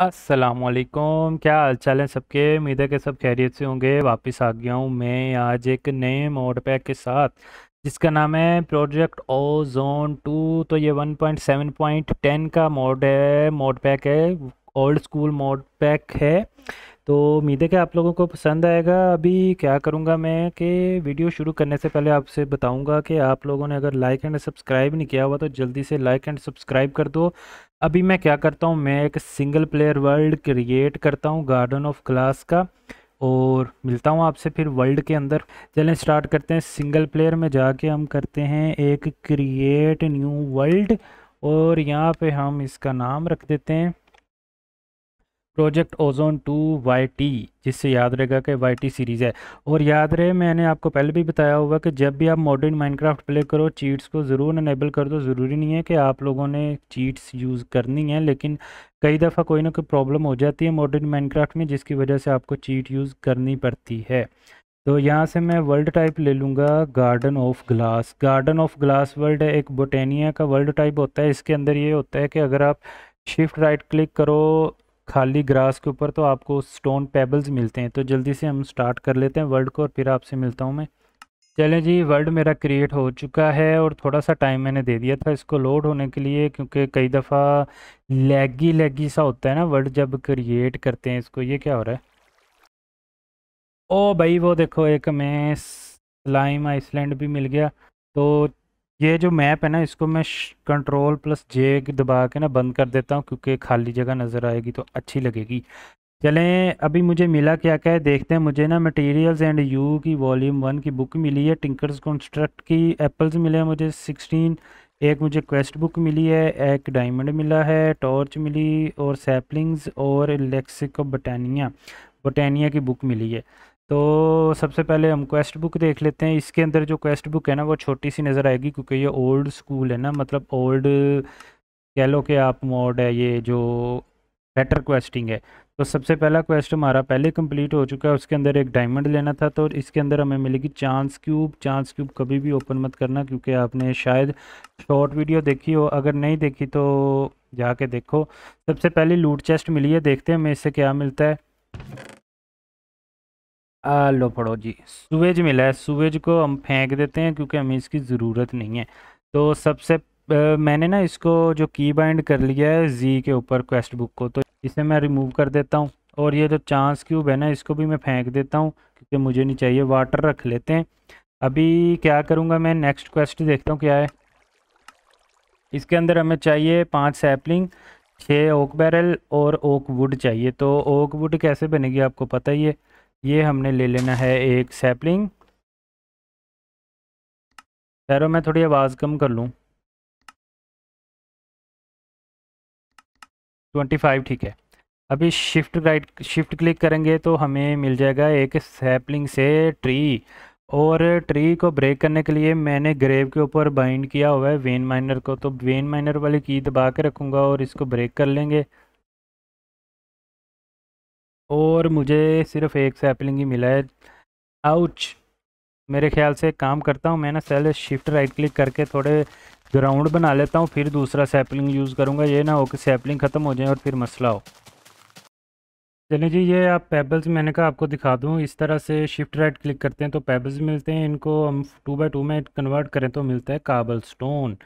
असलकुम क्या हाल चाल है सबके उम्मीद है कि सब खैरियत से होंगे वापस आ गया हूँ मैं आज एक नए मोड पैक के साथ जिसका नाम है प्रोजेक्ट ओ जोन टू तो ये 1.7.10 का मोड है मोड पैक है ओल्ड स्कूल मोड पैक है तो उम्मीद है कि आप लोगों को पसंद आएगा अभी क्या करूँगा मैं कि वीडियो शुरू करने से पहले आपसे बताऊँगा कि आप लोगों ने अगर लाइक एंड सब्सक्राइब नहीं किया हुआ तो जल्दी से लाइक एंड सब्सक्राइब कर दो अभी मैं क्या करता हूँ मैं एक सिंगल प्लेयर वर्ल्ड क्रिएट करता हूँ गार्डन ऑफ क्लास का और मिलता हूँ आपसे फिर वर्ल्ड के अंदर चलें स्टार्ट करते हैं सिंगल प्लेयर में जाके हम करते हैं एक क्रिएट न्यू वर्ल्ड और यहाँ पे हम इसका नाम रख देते हैं Project Ozone two Y T जिससे याद रहेगा कि वाई टी सीरीज़ है और याद रहे मैंने आपको पहले भी बताया होगा कि जब भी आप मॉडर्न माइनक्राफ्ट प्ले करो चीट्स को ज़रूर इनेबल कर दो ज़रूरी नहीं है कि आप लोगों ने चीट्स यूज़ करनी है लेकिन कई दफ़ा कोई ना कोई प्रॉब्लम हो जाती है मॉडर्न माइनक्राफ्ट में जिसकी वजह से आपको चीट यूज़ करनी पड़ती है तो यहाँ से मैं वर्ल्ड टाइप ले लूँगा garden of glass garden of glass world है एक बोटेनिया का वर्ल्ड टाइप होता है इसके अंदर ये होता है कि अगर आप शिफ्ट राइट क्लिक करो खाली ग्रास के ऊपर तो आपको स्टोन पेबल्स मिलते हैं तो जल्दी से हम स्टार्ट कर लेते हैं वर्ल्ड को और फिर आपसे मिलता हूँ मैं चलें जी वर्ल्ड मेरा क्रिएट हो चुका है और थोड़ा सा टाइम मैंने दे दिया था इसको लोड होने के लिए क्योंकि कई दफ़ा लैगी लैगी सा होता है ना वर्ल्ड जब क्रिएट करते हैं इसको ये क्या हो रहा है ओ भाई वो देखो एक मैं स्लाइम आइसलैंड भी मिल गया तो ये जो मैप है ना इसको मैं कंट्रोल प्लस जे दबा के ना बंद कर देता हूँ क्योंकि खाली जगह नज़र आएगी तो अच्छी लगेगी चलें अभी मुझे मिला क्या क्या है देखते हैं मुझे ना मटेरियल्स एंड यू की वॉल्यूम वन की बुक मिली है टिंकर्स कॉन्स्ट्रक्ट की एप्पल्स मिले हैं मुझे सिक्सटीन एक मुझे क्वेस्ट बुक मिली है एक डायमंड मिला है टॉर्च मिली और सैपलिंग्स और लेक्सिक बटानिया बटानिया की बुक मिली है तो सबसे पहले हम क्वेस्ट बुक देख लेते हैं इसके अंदर जो क्वेस्ट बुक है ना वो छोटी सी नज़र आएगी क्योंकि ये ओल्ड स्कूल है ना मतलब ओल्ड कह लो कि आप मोड है ये जो बेटर क्वेस्टिंग है तो सबसे पहला क्वेस्ट हमारा पहले कंप्लीट हो चुका है उसके अंदर एक डायमंड लेना था तो इसके अंदर हमें मिलेगी चांस क्यूब चांस क्यूब कभी भी ओपन मत करना क्योंकि आपने शायद शॉर्ट वीडियो देखी हो अगर नहीं देखी तो जाके देखो सबसे पहले लूट चेस्ट मिली है देखते हैं हमें इससे क्या मिलता है आ लो पढ़ो जी सुवेज मिला है सुवेज को हम फेंक देते हैं क्योंकि हमें इसकी ज़रूरत नहीं है तो सबसे मैंने ना इसको जो की बाइंड कर लिया है जी के ऊपर क्वेस्ट बुक को तो इसे मैं रिमूव कर देता हूँ और ये जो चांस क्यूब है ना इसको भी मैं फेंक देता हूँ क्योंकि मुझे नहीं चाहिए वाटर रख लेते हैं अभी क्या करूँगा मैं नेक्स्ट क्वेस्ट देखता हूँ क्या है इसके अंदर हमें चाहिए पाँच सैपलिंग छः ओक बैरल और ओक वुड चाहिए तो ओक वुड कैसे बनेगी आपको पता ही है ये हमने ले लेना है एक सैपलिंग पैरों मैं थोड़ी आवाज़ कम कर लूँ ट्वेंटी फाइव ठीक है अभी शिफ्ट राइट शिफ्ट क्लिक करेंगे तो हमें मिल जाएगा एक सैपलिंग से ट्री और ट्री को ब्रेक करने के लिए मैंने ग्रेव के ऊपर बाइंड किया हुआ है वेन माइनर को तो वेन माइनर वाली की दबा के रखूँगा और इसको ब्रेक कर लेंगे और मुझे सिर्फ एक सैपलिंग ही मिला है आउच मेरे ख्याल से काम करता हूँ मैं ना सेल शिफ्ट राइट क्लिक करके थोड़े ग्राउंड बना लेता हूँ फिर दूसरा सैपलिंग यूज़ करूँगा ये ना हो कि सैपलिंग ख़त्म हो जाए और फिर मसला हो चलिए जी ये आप पेबल्स मैंने कहा आपको दिखा दूँ इस तरह से शिफ्ट राइट क्लिक करते हैं तो पेबल्स मिलते हैं इनको हम टू बाई टू में कन्वर्ट करें तो मिलता है काबल स्टोन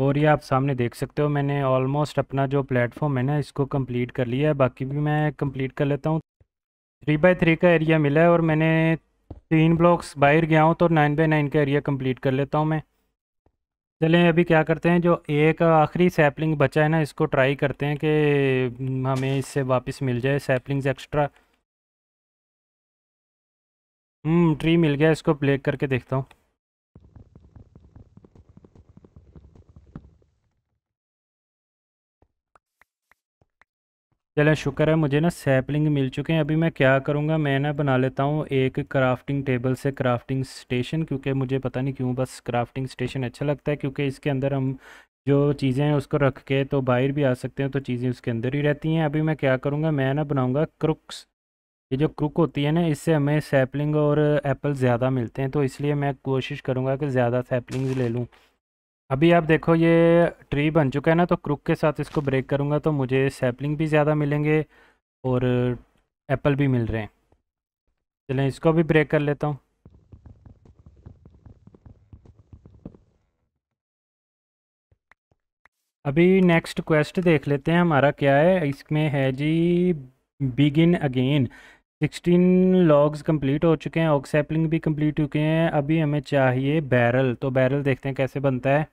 और ये आप सामने देख सकते हो मैंने ऑलमोस्ट अपना जो प्लेटफॉर्म है ना इसको कंप्लीट कर लिया है बाकी भी मैं कंप्लीट कर लेता हूँ थ्री बाई थ्री का एरिया मिला है और मैंने तीन ब्लॉक्स बाहर गया हूँ तो नाइन बाई नाइन का एरिया कंप्लीट कर लेता हूँ मैं चलें अभी क्या करते हैं जो एक आखिरी सैपलिंग बचा है ना इसको ट्राई करते हैं कि हमें इससे वापस मिल जाए सैपलिंग्स एक्स्ट्रा ट्री मिल गया इसको प्ले करके देखता हूँ चलें शुक्र है मुझे ना सैपलिंग मिल चुके हैं अभी मैं क्या करूँगा मैं ना बना लेता हूँ एक क्राफ्टिंग टेबल से क्राफ्टिंग स्टेशन क्योंकि मुझे पता नहीं क्यों बस क्राफ्टिंग स्टेशन अच्छा लगता है क्योंकि इसके अंदर हम जो चीज़ें हैं उसको रख के तो बाहर भी आ सकते हैं तो चीज़ें उसके अंदर ही रहती हैं अभी मैं क्या करूँगा मैं ना बनाऊँगा क्रुक्स ये जो क्रुक होती है ना इससे हमें सैपलिंग और एप्पल ज़्यादा मिलते हैं तो इसलिए मैं कोशिश करूँगा कि ज़्यादा सैपलिंग ले लूँ अभी आप देखो ये ट्री बन चुका है ना तो क्रुक के साथ इसको ब्रेक करूँगा तो मुझे सैपलिंग भी ज़्यादा मिलेंगे और एप्पल भी मिल रहे हैं चलें इसको भी ब्रेक कर लेता हूँ अभी नेक्स्ट क्वेस्ट देख लेते हैं हमारा क्या है इसमें है जी begin again sixteen logs complete हो चुके हैं ऑक्सैपलिंग भी कंप्लीट हो चुके हैं अभी हमें चाहिए बैरल तो बैरल देखते हैं कैसे बनता है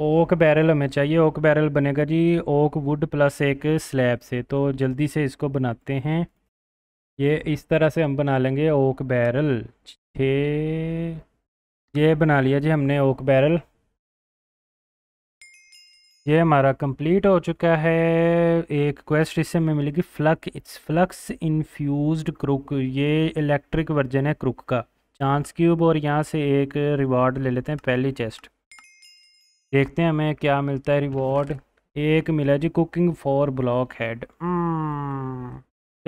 ओक बैरल हमें चाहिए ओक बैरल बनेगा जी ओक वुड प्लस एक स्लैब से तो जल्दी से इसको बनाते हैं ये इस तरह से हम बना लेंगे ओक बैरल छः ये बना लिया जी हमने ओक बैरल ये हमारा कंप्लीट हो चुका है एक क्वेस्ट इससे हमें मिलेगी flux it's flux infused crook ये इलेक्ट्रिक वर्जन है क्रुक का चांस क्यूब और यहाँ से एक रिवॉर्ड ले लेते हैं पहली चेस्ट देखते हैं हमें क्या मिलता है रिवॉर्ड एक मिला जी कुकिंग फॉर ब्लॉक हेड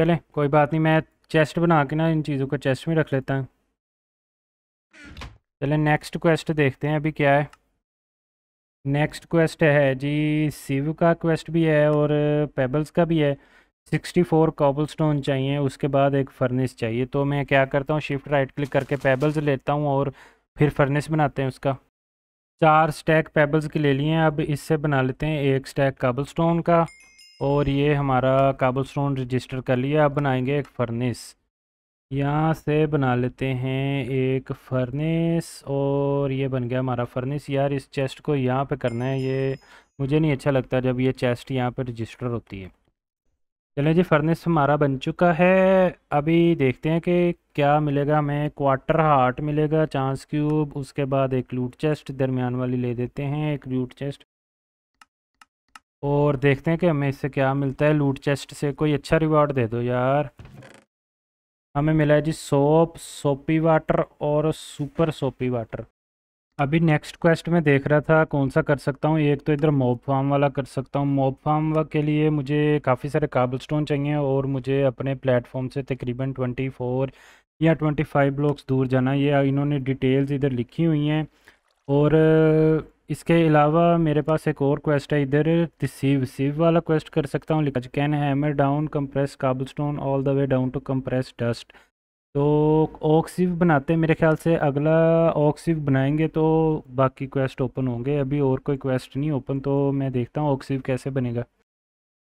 चले कोई बात नहीं मैं चेस्ट बना के ना इन चीज़ों को चेस्ट में रख लेता हूँ चले नेक्स्ट क्वेस्ट देखते हैं अभी क्या है नेक्स्ट क्वेस्ट है जी सिव का क्वेस्ट भी है और पेबल्स का भी है सिक्सटी फोर कॉबल स्टोन चाहिए उसके बाद एक फर्निस चाहिए तो मैं क्या करता हूँ शिफ्ट राइट क्लिक करके पेबल्स लेता हूँ और फिर फर्निस बनाते हैं उसका चार स्टैक पेबल्स की ले लिए हैं अब इससे बना लेते हैं एक स्टैक काबल स्टोन का और ये हमारा काबल स्टोन रजिस्टर कर लिया अब बनाएंगे एक फर्नेस यहाँ से बना लेते हैं एक फर्नेस और ये बन गया हमारा फर्नेस यार इस चेस्ट को यहाँ पे करना है ये मुझे नहीं अच्छा लगता जब ये चेस्ट यहाँ पे रजिस्टर होती है चलें जी फर्नेस हमारा बन चुका है अभी देखते हैं कि क्या मिलेगा हमें क्वार्टर हार्ट मिलेगा चांस क्यूब उसके बाद एक लूट चेस्ट दरमियान वाली ले देते हैं एक लूट चेस्ट और देखते हैं कि हमें इससे क्या मिलता है लूट चेस्ट से कोई अच्छा रिवार्ड दे दो यार हमें मिला है जी सोप सोपी वाटर और सुपर सोपी वाटर अभी नेक्स्ट क्वेस्ट में देख रहा था कौन सा कर सकता हूँ एक तो इधर मोब फार्म वाला कर सकता हूँ मोब फार्म के लिए मुझे काफ़ी सारे काबल स्टोन चाहिए और मुझे अपने प्लेटफॉर्म से तकरीबन ट्वेंटी फोर या ट्वेंटी फाइव ब्लॉक्स दूर जाना ये इन्होंने डिटेल्स इधर लिखी हुई हैं और इसके अलावा मेरे पास एक और क्वेस्ट है इधर सीव सीव वाला क्वेस्ट कर सकता हूँ can hammer down compress cobblestone all the way down to compress dust तो ऑक्सिव बनाते हैं मेरे ख्याल से अगला ऑक्सिव बनाएंगे तो बाकी क्वेस्ट ओपन होंगे अभी और कोई क्वेस्ट नहीं ओपन तो मैं देखता हूँ ऑक्सिव कैसे बनेगा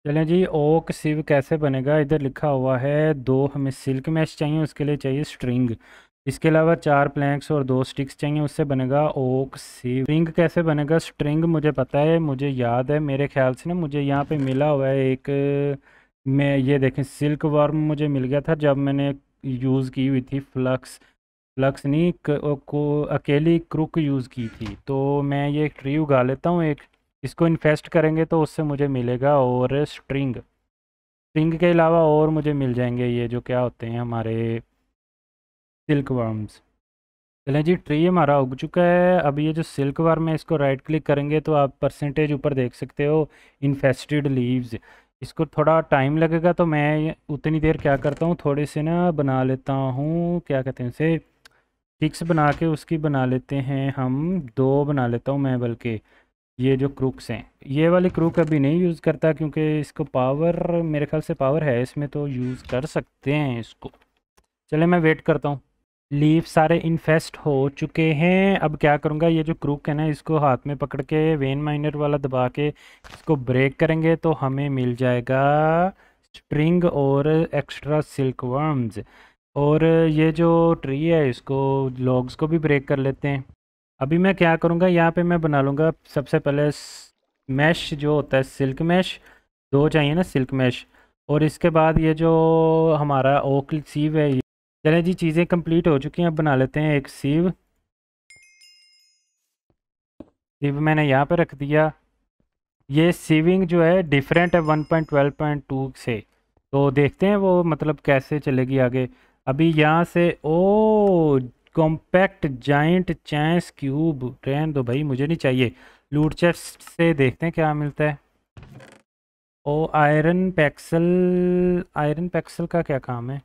चलें जी ओक सिव कैसे बनेगा इधर लिखा हुआ है दो हमें सिल्क मैश चाहिए उसके लिए चाहिए स्ट्रिंग इसके अलावा चार प्लैंक्स और दो स्टिक्स चाहिए उससे बनेगा ओक सिव स्ट्रिंग कैसे बनेगा स्ट्रिंग मुझे पता है मुझे याद है मेरे ख्याल से ना मुझे यहाँ पे मिला हुआ है एक मैं ये देखें सिल्क वर्म मुझे मिल गया था जब मैंने यूज़ की हुई थी फ्लक्स फ्लक्स नहीं को अकेली क्रुक यूज़ की थी तो मैं ये एक ट्री उगा लेता हूँ एक इसको इन्फेस्ट करेंगे तो उससे मुझे मिलेगा और स्ट्रिंग स्ट्रिंग के अलावा और मुझे मिल जाएंगे ये जो क्या होते हैं हमारे सिल्क वर्म्स चलें जी ट्री हमारा उग चुका है अब ये जो सिल्क वर्म है इसको राइट क्लिक करेंगे तो आप परसेंटेज ऊपर देख सकते हो इन्फेस्टेड लीव्स इसको थोड़ा टाइम लगेगा तो मैं उतनी देर क्या करता हूँ थोड़े से ना बना लेता हूँ क्या कहते हैं उसे पिक्स बना के उसकी बना लेते हैं हम दो बना लेता हूँ मैं बल्कि ये जो क्रूक्स हैं ये वाले क्रूक अभी नहीं यूज़ करता क्योंकि इसको पावर मेरे ख्याल से पावर है इसमें तो यूज़ कर सकते हैं इसको चले मैं वेट करता हूँ लीफ सारे इन्फेस्ट हो चुके हैं अब क्या करूँगा ये जो क्रूक है ना इसको हाथ में पकड़ के वेन माइनर वाला दबा के इसको ब्रेक करेंगे तो हमें मिल जाएगा स्प्रिंग और एक्स्ट्रा सिल्क वर्म्स और ये जो ट्री है इसको लॉग्स को भी ब्रेक कर लेते हैं अभी मैं क्या करूँगा यहाँ पे मैं बना लूँगा सबसे पहले मैश जो होता है सिल्क मैश दो चाहिए ना सिल्क मैश और इसके बाद ये जो हमारा ओक सीव है चले जी चीज़ें कंप्लीट हो चुकी हैं अब बना लेते हैं एक सीव सीव मैंने यहाँ पर रख दिया ये सीविंग जो है डिफरेंट है टू से तो देखते हैं वो मतलब कैसे चलेगी आगे अभी यहाँ से oh compact giant chance cube train दो भाई मुझे नहीं चाहिए लूट चेस्ट से देखते हैं क्या मिलता है ओ आयरन पैक्सल आयरन पैक्सल का क्या काम है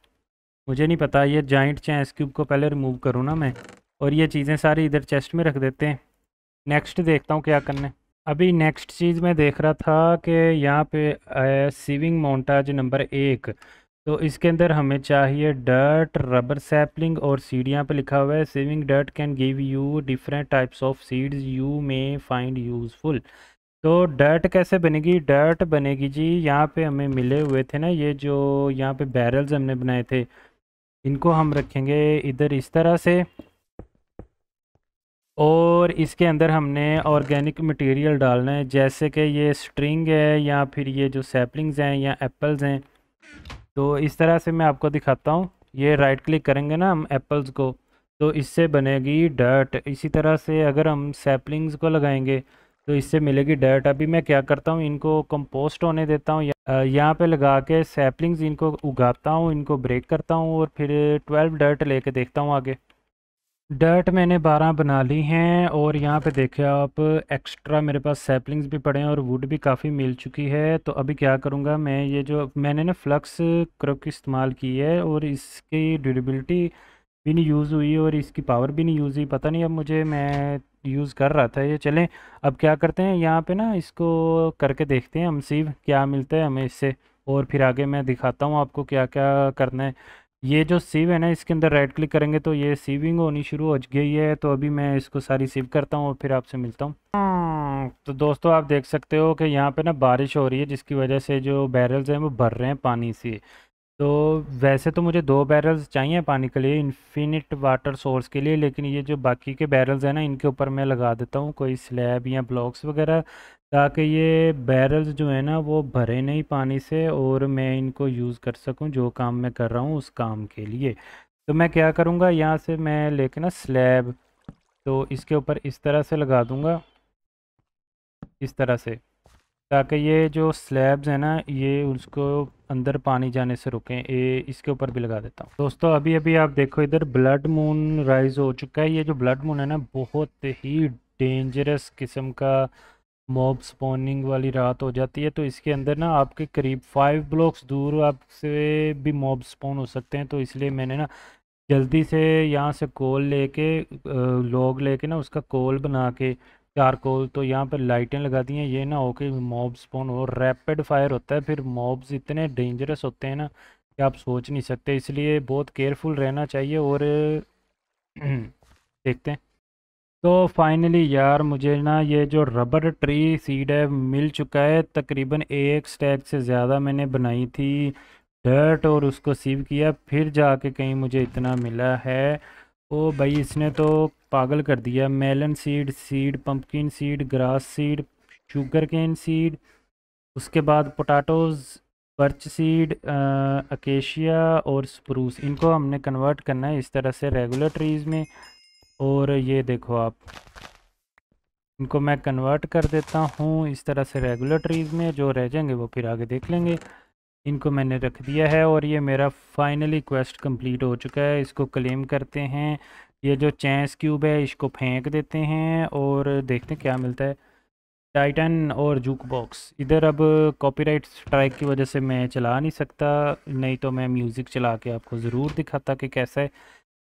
मुझे नहीं पता ये जॉइंट चाहे एस क्यूब को पहले रिमूव करूँ ना मैं और ये चीज़ें सारी इधर चेस्ट में रख देते हैं नेक्स्ट देखता हूँ क्या करना है अभी नेक्स्ट चीज़ मैं देख रहा था कि यहाँ पे सीविंग मोन्टाज नंबर एक तो इसके अंदर हमें चाहिए डर्ट रबर सैपलिंग और सीड यहाँ पर लिखा हुआ है sieving dirt can give you different types of seeds you may find useful तो डर्ट कैसे बनेगी डर्ट बनेगी जी यहाँ पे हमें मिले हुए थे ना ये जो यहाँ पे बैरल्स हमने बनाए थे इनको हम रखेंगे इधर इस तरह से और इसके अंदर हमने ऑर्गेनिक मटेरियल डालना है जैसे कि ये स्ट्रिंग है या फिर ये जो सैपलिंग्स हैं या एप्पल्स हैं तो इस तरह से मैं आपको दिखाता हूँ ये राइट क्लिक करेंगे ना हम एप्पल्स को तो इससे बनेगी डर्ट इसी तरह से अगर हम सैपलिंग्स को लगाएंगे तो इससे मिलेगी डर्ट अभी मैं क्या करता हूँ इनको कंपोस्ट होने देता हूँ यहाँ पे लगा के सैपलिंग्स इनको उगाता हूँ इनको ब्रेक करता हूँ और फिर ट्वेल्व डर्ट लेके देखता हूँ आगे डर्ट मैंने बारह बना ली हैं और यहाँ पे देखे आप एक्स्ट्रा मेरे पास सैपलिंग्स भी पड़े हैं और वुड भी काफ़ी मिल चुकी है तो अभी क्या करूँगा मैं ये जो मैंने ना फ्लक्स क्रक इस्तेमाल की है और इसकी ड्यूरेबिलिटी भी नहीं यूज़ हुई और इसकी पावर भी नहीं यूज़ हुई पता नहीं अब मुझे मैं यूज़ कर रहा था ये चलें अब क्या करते हैं यहाँ पे ना इसको करके देखते हैं हम सीव क्या मिलता है हमें इससे और फिर आगे मैं दिखाता हूँ आपको क्या क्या करना है ये जो सीव है ना इसके अंदर राइट क्लिक करेंगे तो ये सीविंग होनी शुरू हो गई है तो अभी मैं इसको सारी सीव करता हूँ और फिर आपसे मिलता हूँ हम्म, तो दोस्तों आप देख सकते हो कि यहाँ पे ना बारिश हो रही है जिसकी वजह से जो बैरल्स हैं वो भर रहे हैं पानी से तो वैसे तो मुझे दो बैरल्स चाहिए पानी के लिए इन्फिनिट वाटर सोर्स के लिए लेकिन ये जो बाकी के बैरल्स हैं ना इनके ऊपर मैं लगा देता हूँ कोई स्लैब या ब्लॉक्स वगैरह ताकि ये बैरल्स जो है ना वो भरे नहीं पानी से और मैं इनको यूज़ कर सकूँ जो काम मैं कर रहा हूँ उस काम के लिए तो मैं क्या करूँगा यहाँ से मैं लेके ना स्लैब तो इसके ऊपर इस तरह से लगा दूँगा इस तरह से ताकि ये जो स्लैब्स हैं ना ये उसको अंदर पानी जाने से रुकें ये इसके ऊपर भी लगा देता हूँ दोस्तों अभी अभी आप देखो इधर ब्लड मून राइज़ हो चुका है ये जो ब्लड मून है ना बहुत ही डेंजरस किस्म का मॉब स्पॉनिंग वाली रात हो जाती है तो इसके अंदर ना आपके करीब फाइव ब्लॉक्स दूर आपसे भी मॉब स्पॉन हो सकते हैं तो इसलिए मैंने ना जल्दी से यहाँ से कोल लेके लॉग लेके ना उसका कोल बना के चारकोल तो यहाँ पर लाइटें लगा दी हैं ये ना हो कि मॉब स्पोन हो रैपिड फायर होता है फिर मॉब्स इतने डेंजरस होते हैं ना कि आप सोच नहीं सकते इसलिए बहुत केयरफुल रहना चाहिए और देखते हैं तो फाइनली यार मुझे ना ये जो रबर ट्री सीड है मिल चुका है तकरीबन एक स्टैक से ज़्यादा मैंने बनाई थी डर्ट और उसको सीव किया फिर जाके कहीं मुझे इतना मिला है ओ भाई इसने तो पागल कर दिया melon seed seed pumpkin seed grass seed sugar cane seed उसके बाद पोटाटोज़ बर्च सीड अकेशिया और स्प्रूस इनको हमने कन्वर्ट करना है इस तरह से रेगुलर ट्रीज़ में और ये देखो आप इनको मैं कन्वर्ट कर देता हूँ इस तरह से रेगुलर ट्रीज़ में जो रह जाएंगे वो फिर आगे देख लेंगे इनको मैंने रख दिया है और ये मेरा फाइनली क्वेस्ट कंप्लीट हो चुका है इसको क्लेम करते हैं ये जो चैंस क्यूब है इसको फेंक देते हैं और देखते हैं क्या मिलता है टाइटन और जूक बॉक्स इधर अब कॉपीराइट स्ट्राइक की वजह से मैं चला नहीं सकता नहीं तो मैं म्यूज़िक चला के आपको ज़रूर दिखाता कि कैसा है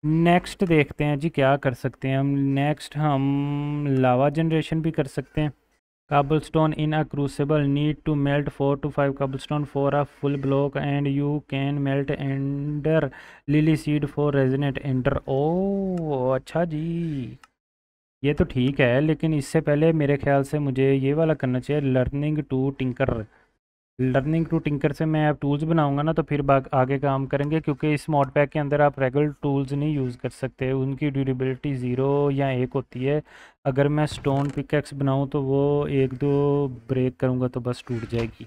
नेक्स्ट देखते हैं जी क्या कर सकते हैं हम नेक्स्ट हम लावा जनरेशन भी कर सकते हैं cobblestone in a crucible need to melt 4 to 5 cobblestone for a full block and you can melt ender lily seed for resonant ender oh अच्छा जी ये तो ठीक है लेकिन इससे पहले मेरे ख्याल से मुझे ये वाला करना चाहिए learning to tinker learning to tinker से मैं आप टूल्स बनाऊंगा ना तो फिर आगे काम करेंगे क्योंकि इस मॉड पैक के अंदर आप रेगुलर टूल्स नहीं यूज़ कर सकते उनकी ड्यूरेबिलिटी ज़ीरो या एक होती है अगर मैं स्टोन पिकैक्स बनाऊं तो वो एक दो ब्रेक करूंगा तो बस टूट जाएगी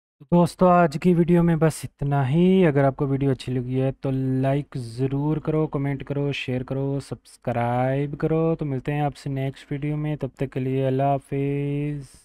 तो दोस्तों आज की वीडियो में बस इतना ही अगर आपको वीडियो अच्छी लगी है तो लाइक ज़रूर करो कमेंट करो शेयर करो सब्सक्राइब करो तो मिलते हैं आपसे नेक्स्ट वीडियो में तब तक के लिए अल्लाह हाफिज़